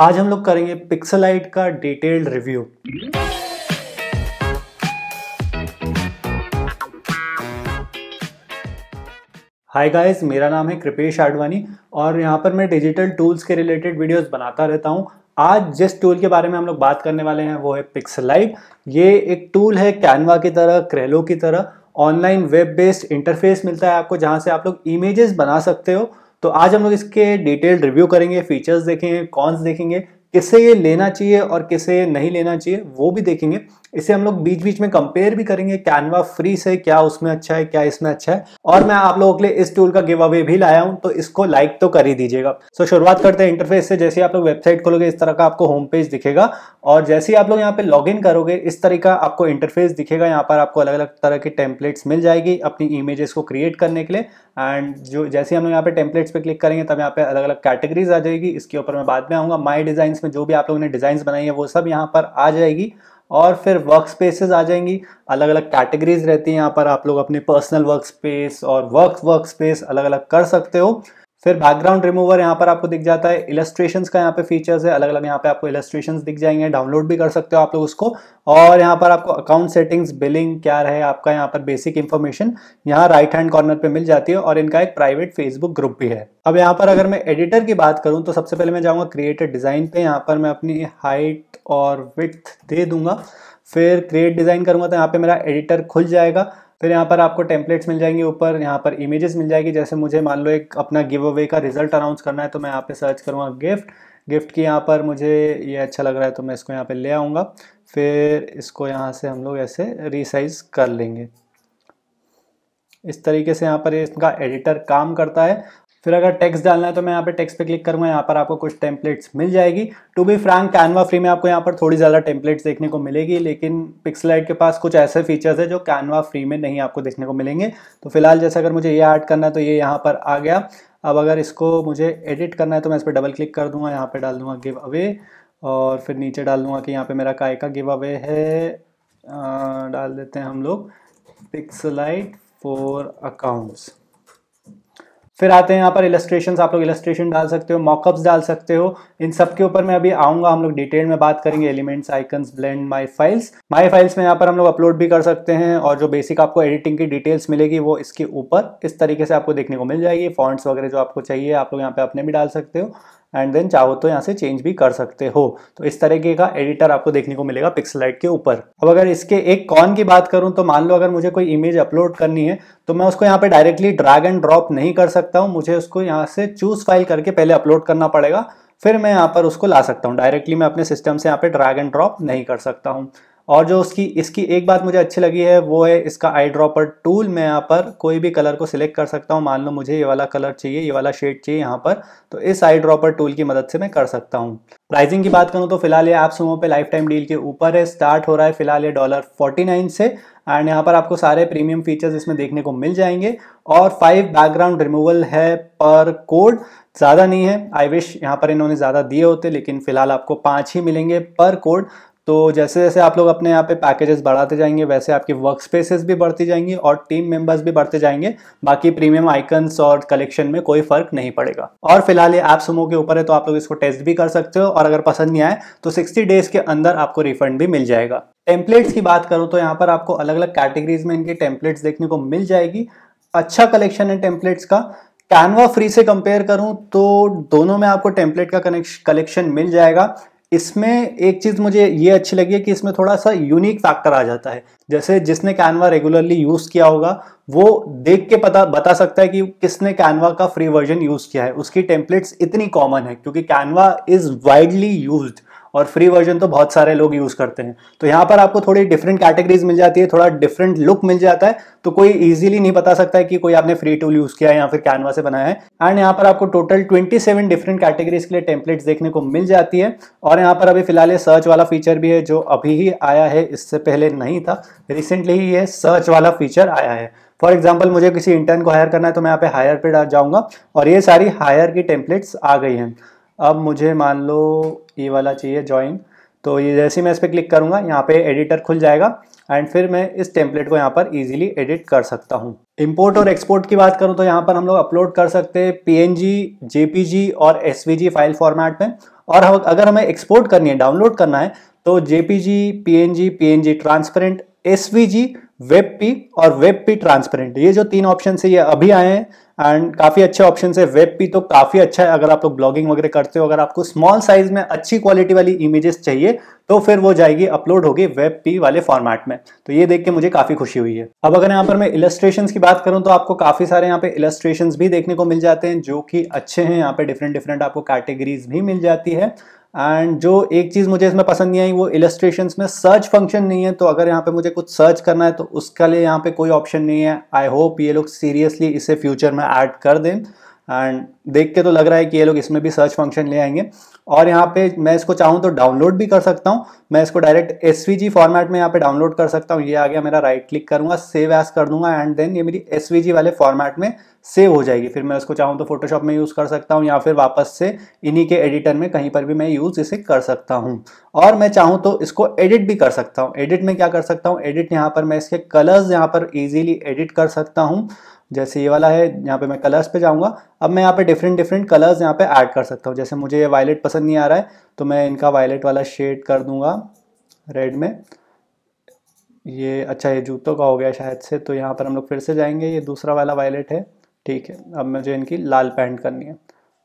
आज हम लोग करेंगे पिक्सलाइट का डिटेल्ड रिव्यू हाय गाइस मेरा नाम है कृपेश आडवाणी और यहाँ पर मैं डिजिटल टूल्स के रिलेटेड वीडियोस बनाता रहता हूँ आज जिस टूल के बारे में हम लोग बात करने वाले हैं वो है पिक्सलाइट ये एक टूल है कैनवा की तरह क्रेलो की तरह ऑनलाइन वेब बेस्ड इंटरफेस मिलता है आपको जहाँ से आप लोग इमेजेस बना सकते हो तो आज हम लोग इसके डिटेल रिव्यू करेंगे फीचर्स देखेंगे कॉन्स देखेंगे किसे ये लेना चाहिए और किसे ये नहीं लेना चाहिए वो भी देखेंगे इसे हम लोग बीच बीच में कंपेयर भी करेंगे कैनवा फ्री से क्या उसमें अच्छा है क्या इसमें अच्छा है और मैं आप लोगों के लिए इस टूल का गिव अवे भी लाया हूं तो इसको लाइक तो कर ही दीजिएगा सो so, शुरुआत करते हैं इंटरफेस से जैसे आप लोग वेबसाइट खोलोगे इस तरह का आपको होम पेज दिखेगा और जैसे ही आप लोग यहाँ पे लॉग करोगे इस तरह का आपको इंटरफेस दिखेगा यहाँ पर आपको अलग अलग तरह की टेम्पलेट्स मिल जाएगी अपनी इमेजेस को क्रिएट करने के लिए एंड जो जैसे हम लोग यहाँ पे टेम्पलेट्स पे क्लिक करेंगे तब यहाँ पे अलग अलग कैटेगरीज आ जाएगी इसके ऊपर मैं बाद में आऊंगा माई डिजाइन में जो भी आप लोगों ने डिजाइन बनाई है वो सब यहाँ पर आ जाएगी और फिर वर्क स्पेसेस आ जाएंगी अलग अलग कैटेगरीज रहती हैं यहाँ पर आप लोग अपने पर्सनल वर्क स्पेस और वर्क वर्क स्पेस अलग अलग कर सकते हो फिर बैकग्राउंड रिमूवर यहाँ पर आपको दिख जाता है इलेस्ट्रेशन का यहाँ पे फीचर्स है अलग अलग यहाँ पे आपको इलेस्ट्रेशन दिख जाएंगे डाउनलोड भी कर सकते हो आप लोग उसको और यहाँ पर आपको अकाउंट सेटिंग्स बिलिंग क्या रहे आपका यहाँ पर बेसिक इन्फॉर्मेशन यहाँ राइट हैंड कॉर्नर पे मिल जाती है और इनका एक प्राइवेट फेसबुक ग्रुप भी है अब यहाँ पर अगर मैं एडिटर की बात करूँ तो सबसे पहले मैं जाऊँगा क्रिएटेड डिज़ाइन पे यहाँ पर मैं अपनी हाइट और विथ दे दूंगा फिर क्रिएट डिज़ाइन करूंगा तो यहाँ पे मेरा एडिटर खुल जाएगा फिर यहाँ पर आपको टेम्पलेट्स मिल जाएंगे ऊपर यहाँ पर इमेजेस मिल जाएगी जैसे मुझे मान लो एक अपना गिव अवे का रिजल्ट अनाउंस करना है तो मैं यहाँ पे सर्च करूँगा गिफ्ट गिफ्ट की यहाँ पर मुझे ये अच्छा लग रहा है तो मैं इसको यहाँ पे ले आऊँगा फिर इसको यहाँ से हम लोग ऐसे रिसाइज कर लेंगे इस तरीके से यहाँ पर इसका एडिटर काम करता है फिर अगर टेक्स्ट डालना है तो मैं यहाँ पे टेक्स्ट पे क्लिक करूंगा यहाँ पर आपको कुछ टेम्पलेट्स मिल जाएगी to be frank Canva free में आपको यहाँ पर थोड़ी ज़्यादा टेम्पलेट्स देखने को मिलेगी लेकिन पिक्सलाइट के पास कुछ ऐसे फीचर्स है जो कैनवा फ्री में नहीं आपको देखने को मिलेंगे तो फिलहाल जैसे अगर मुझे ये ऐड करना है तो ये यहाँ पर आ गया अब अगर इसको मुझे एडिट करना है तो मैं इस पर डबल क्लिक कर दूंगा यहाँ पर डाल दूंगा गिव अवे और फिर नीचे डाल दूंगा कि यहाँ पे मेरा काय का गिव अवे है डाल देते हैं हम लोग पिक्सलाइट फॉर अकाउंट्स फिर आते हैं यहाँ पर इलस्ट्रेशन आप लोग इलस्ट्रेशन डाल सकते हो मॉकअप्स डाल सकते हो इन सब के ऊपर मैं अभी आऊंगा हम लोग डिटेल में बात करेंगे elements icons blend my files my files में यहाँ पर हम लोग अपलोड भी कर सकते हैं और जो बेसिक आपको एडिटिंग की डिटेल्स मिलेगी वो इसके ऊपर इस तरीके से आपको देखने को मिल जाएगी फॉन्ट्स वगैरह जो आपको चाहिए आप लोग यहाँ पे अपने भी डाल सकते हो एंड देन चाहो तो यहाँ से चेंज भी कर सकते हो तो इस तरीके का एडिटर आपको देखने को मिलेगा पिक्सलाइट के ऊपर अब अगर इसके एक कॉन की बात करूँ तो मान लो अगर मुझे कोई इमेज अपलोड करनी है तो मैं उसको यहाँ पे डायरेक्टली ड्रैग एंड ड्रॉप नहीं कर सकता हूँ मुझे उसको यहाँ से चूज फाइल करके पहले अपलोड करना पड़ेगा फिर मैं यहाँ पर उसको ला सकता हूँ डायरेक्टली मैं अपने सिस्टम से यहाँ पे ड्रैग एंड ड्रॉप नहीं कर सकता हूँ और जो उसकी इसकी एक बात मुझे अच्छी लगी है वो है इसका आई ड्रॉपर टूल मैं यहाँ पर कोई भी कलर को सिलेक्ट कर सकता हूँ मान लो मुझे ये वाला कलर चाहिए ये वाला शेड चाहिए यहाँ पर तो इस आई ड्रॉपर टूल की मदद से मैं कर सकता हूँ प्राइसिंग की बात करूँ तो फिलहाल ये आप सुमो पे लाइफ टाइम डील के ऊपर है स्टार्ट हो रहा है फिलहाल ये डॉलर फोर्टी नाइन से एंड यहाँ पर आपको सारे प्रीमियम फीचर्स इसमें देखने को मिल जाएंगे और फाइव बैकग्राउंड रिमूवल है पर कोड ज़्यादा नहीं है आई विश यहाँ पर इन्होंने ज़्यादा दिए होते लेकिन फिलहाल आपको पाँच ही मिलेंगे पर कोड तो जैसे जैसे आप लोग अपने यहाँ पे पैकेजेस बढ़ाते जाएंगे वैसे आपके वर्क स्पेसेस भी बढ़ती जाएंगी और टीम मेंबर्स भी बढ़ते जाएंगे बाकी प्रीमियम आइकन्स और कलेक्शन में कोई फर्क नहीं पड़ेगा और फिलहाल ये ऐप सुमो के ऊपर है तो आप लोग इसको टेस्ट भी कर सकते हो और अगर पसंद नहीं आए तो सिक्सटी डेज के अंदर आपको रिफंड भी मिल जाएगा टेम्पलेट्स की बात करूँ तो यहाँ पर आपको अलग अलग कैटेगरीज में इनके टेम्पलेट्स देखने को मिल जाएगी अच्छा कलेक्शन है टेम्पलेट्स का कैनवा फ्री से कंपेयर करूं तो दोनों में आपको टेम्पलेट का कनेक्श कलेक्शन मिल जाएगा इसमें एक चीज़ मुझे ये अच्छी लगी है कि इसमें थोड़ा सा यूनिक फैक्टर आ जाता है जैसे जिसने कैनवा रेगुलरली यूज़ किया होगा वो देख के पता बता सकता है कि किसने कैनवा का फ्री वर्जन यूज़ किया है उसकी टेम्पलेट्स इतनी कॉमन है क्योंकि कैनवा इज़ वाइडली यूज्ड और फ्री वर्जन तो बहुत सारे लोग यूज़ करते हैं तो यहाँ पर आपको थोड़ी डिफरेंट कैटेगरीज मिल जाती है थोड़ा डिफरेंट लुक मिल जाता है तो कोई ईजिली नहीं बता सकता है कि कोई आपने फ्री टूल यूज़ किया है या फिर कैनवा से बनाया है एंड यहाँ पर आपको टोटल 27 डिफरेंट कैटेगरीज के लिए टेम्पलेट्स देखने को मिल जाती है और यहाँ पर अभी फिलहाल ये सर्च वाला फीचर भी है जो अभी ही आया है इससे पहले नहीं था रिसेंटली ही ये सर्च वाला फीचर आया है फॉर एग्जाम्पल मुझे किसी इंटर्न को हायर करना है तो मैं यहाँ पे हायर पे जाऊँगा और ये सारी हायर की टेम्पलेट्स आ गई हैं अब मुझे मान लो ये वाला चाहिए ज्वाइन तो ये जैसे ही मैं इस पर क्लिक करूँगा यहाँ पे एडिटर खुल जाएगा एंड फिर मैं इस टेम्पलेट को यहाँ पर इजीली एडिट कर सकता हूँ इंपोर्ट और एक्सपोर्ट की बात करूँ तो यहाँ पर हम लोग अपलोड कर सकते हैं पी जेपीजी और एस फाइल फॉर्मेट में और हम अगर हमें एक्सपोर्ट करनी है डाउनलोड करना है तो JPG PNG PNG transparent SVG WebP और वेब पी ट्रांसपेरेंट ये जो तीन ऑप्शन है ये अभी आए हैं एंड काफ़ी अच्छे ऑप्शन है वेब भी तो काफ़ी अच्छा है अगर आप लोग ब्लॉगिंग वगैरह करते हो अगर आपको स्मॉल साइज में अच्छी क्वालिटी वाली इमेजेस चाहिए तो फिर वो जाएगी अपलोड होगी वेब पी वाले फॉर्मेट में तो ये देख के मुझे काफ़ी खुशी हुई है अब अगर यहाँ पर मैं इलस्ट्रेशन की बात करूँ तो आपको काफ़ी सारे यहाँ पे इलस्ट्रेशन भी देखने को मिल जाते हैं जो कि अच्छे हैं यहाँ पे डिफरेंट डिफरेंट आपको कैटेगरीज भी मिल जाती है एंड जो एक चीज़ मुझे इसमें पसंद नहीं आई वो इलस्ट्रेशन में सर्च फंक्शन नहीं है तो अगर यहाँ पे मुझे कुछ सर्च करना है तो उसके लिए यहाँ पे कोई ऑप्शन नहीं है आई होप ये लोग सीरियसली इसे फ्यूचर में ऐड कर दें एंड देख के तो लग रहा है कि ये लोग इसमें भी सर्च फंक्शन ले आएंगे और यहाँ पे मैं इसको चाहूँ तो डाउनलोड भी कर सकता हूँ मैं इसको डायरेक्ट एस फॉर्मेट में यहाँ पे डाउनलोड कर सकता हूँ ये आ गया मेरा राइट क्लिक करूँगा सेव एस कर दूंगा एंड देन ये मेरी एस वाले फॉर्मेट में सेव हो जाएगी फिर मैं उसको चाहूँ तो फोटोशॉप में यूज़ कर सकता हूँ या फिर वापस से इन्हीं के एडिटर में कहीं पर भी मैं यूज़ इसे कर सकता हूँ और मैं चाहूँ तो इसको एडिट भी कर सकता हूँ एडिट में क्या कर सकता हूँ एडिट यहाँ पर मैं इसके कलर्स यहाँ पर ईजिली एडिट कर सकता हूँ जैसे ये वाला है यहाँ पे मैं कलर्स पे जाऊँगा अब मैं यहाँ पे डिफरेंट डिफरेंट कलर्स यहाँ पे ऐड कर सकता हूँ जैसे मुझे ये वायलेट पसंद नहीं आ रहा है तो मैं इनका वायलेट वाला शेड कर दूँगा रेड में ये अच्छा ये जूतों का हो गया शायद से तो यहाँ पर हम लोग फिर से जाएंगे ये दूसरा वाला वायलेट है ठीक है अब मुझे इनकी लाल पैंट करनी है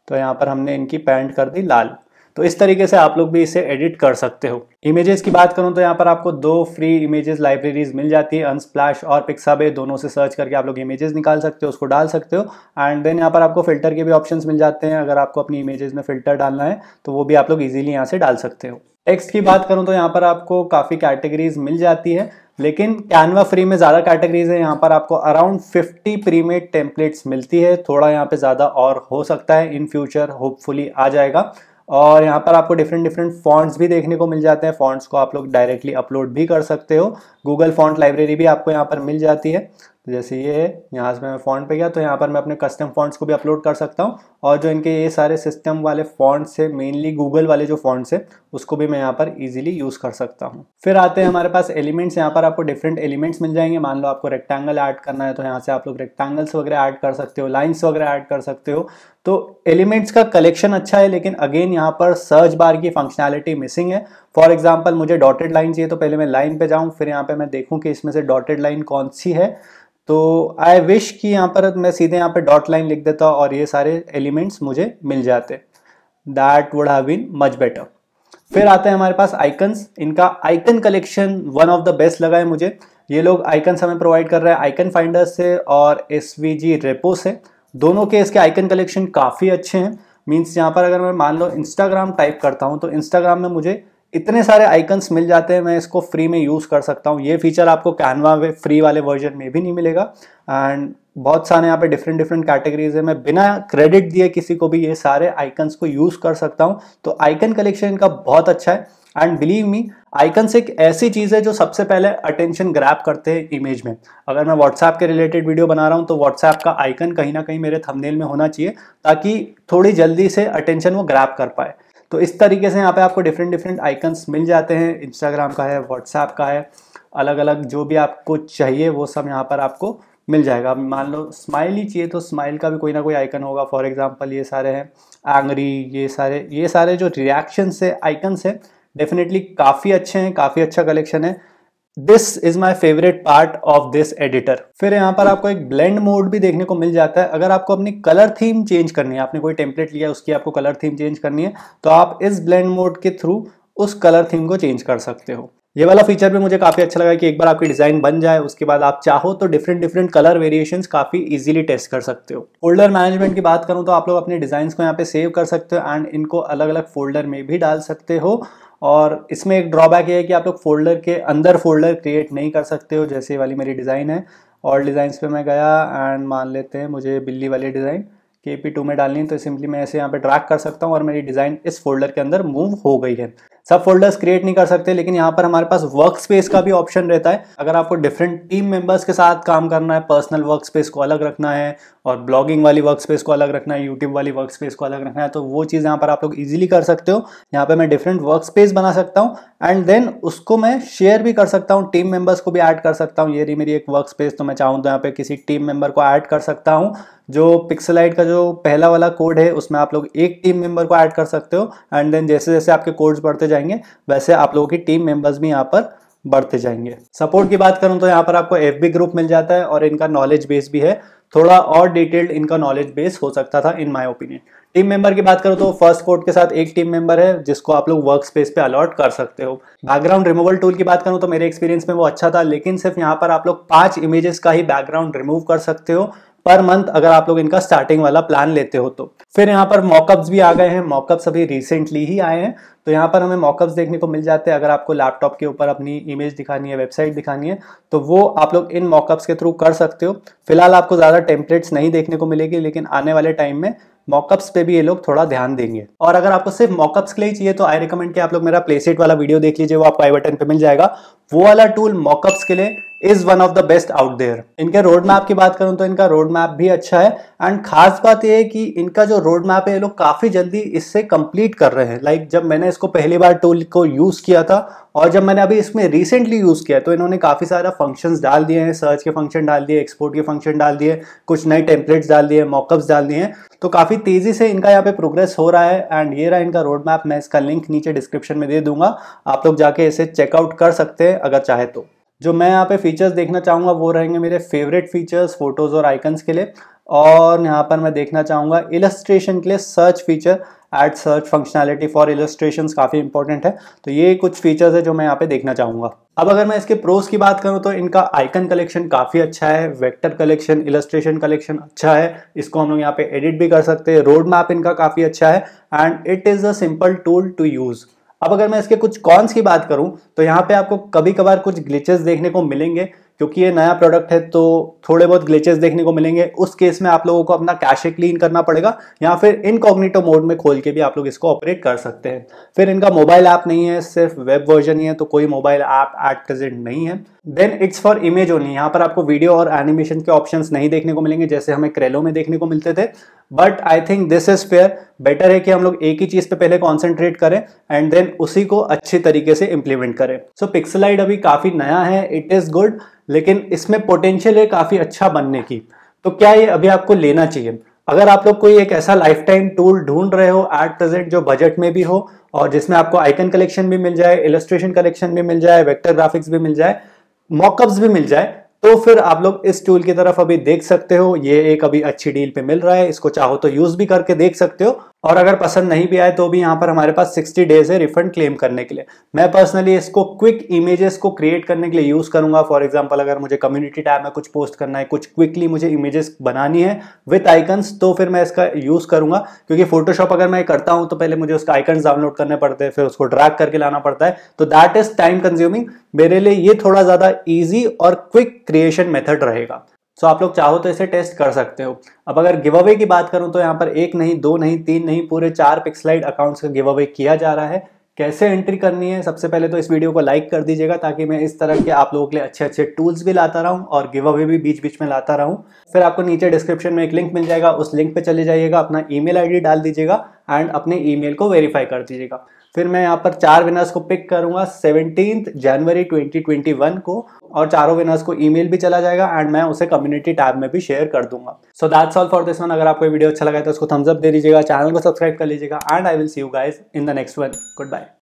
तो यहाँ पर हमने इनकी पैंट कर दी लाल तो इस तरीके से आप लोग भी इसे एडिट कर सकते हो इमेजेस की बात करूं तो यहाँ पर आपको दो फ्री इमेजेस लाइब्रेरीज मिल जाती है अनस्प्लैश और पिक्साबे दोनों से सर्च करके आप लोग इमेजेस निकाल सकते हो उसको डाल सकते हो एंड देन यहाँ पर आपको फिल्टर के भी ऑप्शन मिल जाते हैं अगर आपको अपनी इमेजेस में फिल्टर डालना है तो वो भी आप लोग इजिली यहाँ से डाल सकते हो टेक्स्ट की बात करूँ तो यहाँ पर आपको काफ़ी कैटेगरीज मिल जाती है लेकिन कैनवा फ्री में ज़्यादा कैटेगरीज है यहाँ पर आपको अराउंड 50 प्रीमेड टेम्पलेट्स मिलती है थोड़ा यहाँ पे ज़्यादा और हो सकता है इन फ्यूचर होपफुली आ जाएगा और यहाँ पर आपको डिफरेंट डिफरेंट फॉन्ट्स भी देखने को मिल जाते हैं फॉन्ट्स को आप लोग डायरेक्टली अपलोड भी कर सकते हो गूगल फॉन्ट लाइब्रेरी भी आपको यहाँ पर मिल जाती है तो जैसे ये है यहाँ से मैं फॉन्ट पे गया तो यहाँ पर मैं अपने कस्टम फॉन्ट्स को भी अपलोड कर सकता हूँ और जो इनके ये सारे सिस्टम वाले फॉन्ट्स है मेनली गूगल वाले जो फॉन्ट्स है उसको भी मैं यहाँ पर इजीली यूज़ कर सकता हूँ फिर आते हैं हमारे पास एलिमेंट्स यहाँ पर आपको डिफरेंट एलिमेंट्स मिल जाएंगे मान लो आपको रेक्टेंगल ऐड करना है तो यहाँ से आप लोग रेक्टेंगल्स वगैरह ऐड कर सकते हो लाइन्स वगैरह ऐड कर सकते हो तो एलिमेंट्स का कलेक्शन अच्छा है लेकिन अगेन यहाँ पर सर्च बार की फंक्शनैलिटी मिसिंग है फॉर एग्जाम्पल मुझे डॉटेड लाइन चाहिए तो पहले मैं लाइन पे जाऊँ फिर यहाँ पे मैं देखूँ कि इसमें से डॉटेड लाइन कौन सी है तो आई विश कि यहाँ पर मैं सीधे यहाँ पर डॉट लाइन लिख देता और ये सारे एलिमेंट्स मुझे मिल जाते that would have been much better फिर आते हैं हमारे पास आइकन्स इनका icon collection one of the best लगा है मुझे ये लोग आइकन्स हमें प्रोवाइड कर रहे हैं आइकन फाइंडर से और एस वी जी रेपो से दोनों के इसके आइकन कलेक्शन काफ़ी अच्छे हैं मीन्स यहाँ पर अगर मैं मान लो इंस्टाग्राम टाइप करता हूँ तो इंस्टाग्राम में मुझे इतने सारे आइकन्स मिल जाते हैं मैं इसको फ्री में यूज़ कर सकता हूँ ये फीचर आपको कैनवा में फ्री वाले वर्जन में भी नहीं मिलेगा एंड बहुत सारे यहाँ पे डिफरेंट डिफरेंट कैटेगरीज है मैं बिना क्रेडिट दिए किसी को भी ये सारे आइकन्स को यूज़ कर सकता हूँ तो आइकन कलेक्शन इनका बहुत अच्छा है एंड बिलीव मी आइकन्स एक ऐसी चीज़ है जो सबसे पहले अटेंशन ग्रैप करते हैं इमेज में अगर मैं व्हाट्सएप के रिलेटेड वीडियो बना रहा हूँ तो व्हाट्सएप का आइकन कहीं ना कहीं मेरे थंबनेल में होना चाहिए ताकि थोड़ी जल्दी से अटेंशन वो ग्रैप कर पाए तो इस तरीके से यहाँ पे आपको डिफरेंट डिफरेंट आइकन्स मिल जाते हैं इंस्टाग्राम का है व्हाट्सएप का है अलग अलग जो भी आपको चाहिए वो सब यहाँ पर आपको मिल जाएगा मान लो स्माइल ही चाहिए तो स्माइल का भी कोई ना कोई आइकन होगा फॉर एग्जाम्पल ये सारे हैं आंगरी ये सारे ये सारे जो रिएक्शन से आइकन्स हैं डेफिनेटली काफ़ी अच्छे हैं काफ़ी अच्छा कलेक्शन है this is my favourite part of this editor फिर यहाँ पर आपको एक ब्लेंड मोड भी देखने को मिल जाता है अगर आपको अपनी कलर थीम चेंज करनी है आपने कोई टेम्पलेट लिया उसकी आपको कलर थीम चेंज करनी है तो आप इस ब्लेंड मोड के थ्रू उस कलर थीम को चेंज कर सकते हो ये वाला फीचर भी मुझे काफ़ी अच्छा लगा कि एक बार आपकी डिज़ाइन बन जाए उसके बाद आप चाहो तो डिफरेंट डिफरेंट कलर वेरिएशन काफ़ी इजीली टेस्ट कर सकते हो फोल्डर मैनेजमेंट की बात करूँ तो आप लोग अपने डिज़ाइन को यहाँ पे सेव कर सकते हो एंड इनको अलग अलग फोल्डर में भी डाल सकते हो और इसमें एक ड्रॉबैक ये है कि आप लोग फोल्डर के अंदर फोल्डर क्रिएट नहीं कर सकते हो जैसे वाली मेरी डिज़ाइन है और डिज़ाइंस पे मैं गया एंड मान लेते हैं मुझे बिल्ली वाली डिज़ाइन के पी टू में डालनी है तो सिंपली मैं ऐसे यहाँ पे ड्रैग कर सकता हूँ और मेरी डिज़ाइन इस फोल्डर के अंदर मूव हो गई है सब फोल्डर्स क्रिएट नहीं कर सकते लेकिन यहाँ पर हमारे पास वर्क स्पेस का भी ऑप्शन रहता है अगर आपको डिफरेंट टीम मेंबर्स के साथ काम करना है पर्सनल वर्क स्पेस को अलग रखना है और ब्लॉगिंग वाली वर्क स्पेस को अलग रखना है यूट्यूब वाली वर्क स्पेस को अलग रखना है तो वो चीज़ यहाँ पर आप लोग ईजिली कर सकते हो यहाँ पर मैं डिफरेंट वर्क स्पेस बना सकता हूँ एंड देन उसको मैं शेयर भी कर सकता हूँ टीम मेंबर्स को भी ऐड कर सकता हूँ ये रही मेरी एक वर्क स्पेस तो मैं चाहूँ तो यहाँ पे किसी टीम मेंबर को ऐड कर सकता हूँ जो पिक्सलाइट का जो पहला वाला कोड है उसमें आप लोग एक टीम मेंबर को ऐड कर सकते हो एंड देन जैसे जैसे आपके कोड्स बढ़ते जाएंगे वैसे आप लोगों की टीम मेंबर्स भी यहाँ पर बढ़ते जाएंगे सपोर्ट की बात करूँ तो यहाँ पर आपको एफ ग्रुप मिल जाता है और इनका नॉलेज बेस भी है थोड़ा और डिटेल्ड इनका नॉलेज बेस हो सकता था in my opinion team member की बात करो तो फर्स्ट कोर्ट के साथ एक टीम मेंबर है जिसको आप लोग वर्क स्पेस पे अलॉट कर सकते हो बैकग्राउंड रिमूवल टूल की बात करूँ तो मेरे एक्सपीरियंस में वो अच्छा था लेकिन सिर्फ यहाँ पर आप लोग पांच इमेजेस का ही बैकग्राउंड रिमूव कर सकते हो पर मंथ अगर आप लोग इनका स्टार्टिंग वाला प्लान लेते हो तो फिर यहाँ पर मॉकअप्स भी आ गए हैं मॉकअप्स अभी रिसेंटली ही आए हैं तो यहाँ पर हमें मॉकअप्स देखने को मिल जाते हैं अगर आपको लैपटॉप के ऊपर अपनी इमेज दिखानी है वेबसाइट दिखानी है तो वो आप लोग इन मॉकअप्स के थ्रू कर सकते हो फिलहाल आपको ज़्यादा टेम्पलेट्स नहीं देखने को मिलेगी लेकिन आने वाले टाइम में मॉकअप्स पे भी ये लोग थोड़ा ध्यान देंगे और अगर आपको सिर्फ मॉकअप्स के लिए चाहिए तो आई रिकमेंड कि आप लोग मेरा प्लेसेट वाला वीडियो देख लीजिए वो आपको आई बटन पे मिल जाएगा वो वाला टूल मॉकअप्स के लिए is one of the best out there इनके रोड मैप की बात करूं तो इनका रोड मैप भी अच्छा है एंड खास बात यह है कि इनका जो रोड मैप है ये लोग काफी जल्दी इससे कंप्लीट कर रहे हैं लाइक like जब मैंने इसको पहली बार टूल को यूज किया था और जब मैंने अभी इसमें रिसेंटली यूज़ किया तो इन्होंने काफ़ी सारा फंक्शंस डाल दिए हैं सर्च के फंक्शन डाल दिए एक्सपोर्ट के फंक्शन डाल दिए कुछ नए टेम्पलेट्स डाल दिए मॉकअप्स डाल दिए हैं तो काफ़ी तेज़ी से इनका यहाँ पे प्रोग्रेस हो रहा है एंड ये रहा इनका रोड मैप मैं इसका लिंक नीचे डिस्क्रिप्शन में दे दूंगा आप लोग जाके इसे चेकआउट कर सकते हैं अगर चाहे तो जो मैं यहाँ पे फीचर्स देखना चाहूँगा वो रहेंगे मेरे फेवरेट फीचर्स फोटोज़ और आइकन्स के लिए और यहाँ पर मैं देखना चाहूँगा इलस्ट्रेशन के लिए search feature add search functionality for illustration काफ़ी इंपॉर्टेंट है तो ये कुछ फीचर्स है जो मैं यहाँ पे देखना चाहूँगा अब अगर मैं इसके प्रोस की बात करूँ तो इनका आइकन कलेक्शन काफ़ी अच्छा है वेक्टर कलेक्शन इलस्ट्रेशन कलेक्शन अच्छा है इसको हम लोग यहाँ पे एडिट भी कर सकते हैं रोड मैप इनका काफ़ी अच्छा है and it is a simple tool to use अब अगर मैं इसके कुछ कॉन्स की बात करूं तो यहां पे आपको कभी कभार कुछ ग्लिचेस देखने को मिलेंगे क्योंकि ये नया प्रोडक्ट है तो थोड़े बहुत ग्लिचेस देखने को मिलेंगे उस केस में आप लोगों को अपना कैशे क्लीन करना पड़ेगा या फिर इनकॉग्निटो मोड में खोल के भी आप लोग इसको ऑपरेट कर सकते हैं फिर इनका मोबाइल ऐप नहीं है सिर्फ वेब वर्जन ही है तो कोई मोबाइल ऐप एट प्रेजेंट नहीं है then it's for image only यहाँ पर आपको वीडियो और एनिमेशन के ऑप्शन नहीं देखने को मिलेंगे जैसे हमें क्रेलो में देखने को मिलते थे but I think this is fair better है कि हम लोग एक ही चीज पे पहले कॉन्सेंट्रेट करें एंड देन उसी को अच्छे तरीके से इम्प्लीमेंट करें सो पिक्सलाइड अभी काफी नया है इट इज गुड लेकिन इसमें पोटेंशियल है काफ़ी अच्छा बनने की तो क्या ये अभी आपको लेना चाहिए अगर आप लोग कोई एक ऐसा लाइफ टाइम टूल ढूंढ रहे हो एट प्रेजेंट जो बजट में भी हो और जिसमें आपको आइकन कलेक्शन भी मिल जाए इलस्ट्रेशन कलेक्शन भी मिल जाए वेक्टर ग्राफिक्स भी मिल जाए मॉकअप्स भी मिल जाए तो फिर आप लोग इस टूल की तरफ अभी देख सकते हो ये एक अभी अच्छी डील पे मिल रहा है इसको चाहो तो यूज भी करके देख सकते हो और अगर पसंद नहीं भी आए तो भी यहाँ पर हमारे पास 60 डेज है रिफंड क्लेम करने के लिए मैं पर्सनली इसको क्विक इमेजेस को क्रिएट करने के लिए यूज़ करूंगा फॉर एग्जांपल अगर मुझे कम्युनिटी टैब में कुछ पोस्ट करना है कुछ क्विकली मुझे इमेजेस बनानी है विथ आइकन्स तो फिर मैं इसका यूज़ करूंगा क्योंकि फोटोशॉप अगर मैं करता हूँ तो पहले मुझे उसका आइकन्स डाउनलोड करने पड़ते हैं फिर उसको ड्रैक करके लाना पड़ता है तो दैट इज़ टाइम कंज्यूमिंग मेरे लिए ये थोड़ा ज़्यादा ईजी और क्विक क्रिएशन मेथड रहेगा सो आप लोग चाहो तो इसे टेस्ट कर सकते हो अब अगर गिव अवे की बात करूं तो यहाँ पर एक नहीं दो नहीं तीन नहीं पूरे चार पिक्सलाइड अकाउंट्स का गिव अवे किया जा रहा है कैसे एंट्री करनी है सबसे पहले तो इस वीडियो को लाइक कर दीजिएगा ताकि मैं इस तरह के आप लोगों के लिए अच्छे अच्छे टूल्स भी लाता रहूं और गिव अवे भी बीच बीच में लाता रहूं फिर आपको नीचे डिस्क्रिप्शन में एक लिंक मिल जाएगा उस लिंक पे चले जाइएगा अपना ईमेल आईडी डाल दीजिएगा एंड अपने ईमेल को वेरीफाई कर दीजिएगा फिर मैं यहाँ पर चार विनर्स को पिक करूंगा सेवनटीन जनवरी 2021 को और चारों विनर्स को ईमेल भी चला जाएगा एंड मैं उसे कम्युनिटी टैब में भी शेयर कर दूंगा so that's all for this one अगर आपको वीडियो अच्छा लगा तो उसको थम्सअप दे दीजिएगा चैनल को सब्सक्राइब कर लीजिएगा and I will see you guys in the next one good bye